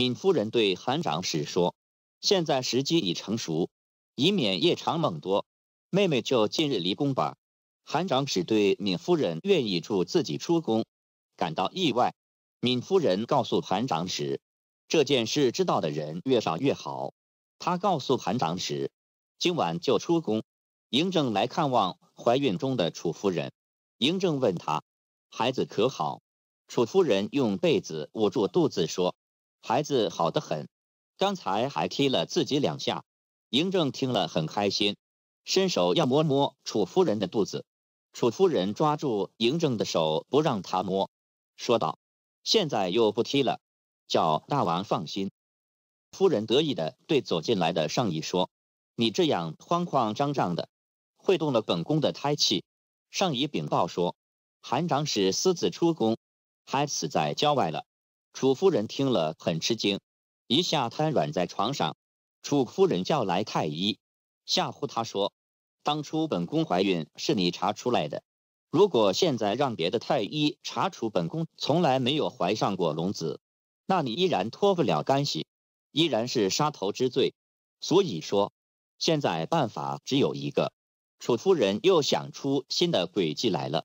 闵夫人对韩长史说：“现在时机已成熟，以免夜长梦多，妹妹就近日离宫吧。”韩长史对闵夫人愿意助自己出宫感到意外。闵夫人告诉韩长史：“这件事知道的人越少越好。”她告诉韩长史：“今晚就出宫。”嬴政来看望怀孕中的楚夫人。嬴政问她：“孩子可好？”楚夫人用被子捂住肚子说。孩子好得很，刚才还踢了自己两下。嬴政听了很开心，伸手要摸摸楚夫人的肚子，楚夫人抓住嬴政的手不让他摸，说道：“现在又不踢了，叫大王放心。”夫人得意的对走进来的尚仪说：“你这样慌慌张张的，会动了本宫的胎气。”尚仪禀报说：“韩长史私自出宫，还死在郊外了。”楚夫人听了很吃惊，一下瘫软在床上。楚夫人叫来太医，吓唬他说：“当初本宫怀孕是你查出来的，如果现在让别的太医查出本宫从来没有怀上过龙子，那你依然脱不了干系，依然是杀头之罪。所以说，现在办法只有一个。”楚夫人又想出新的诡计来了。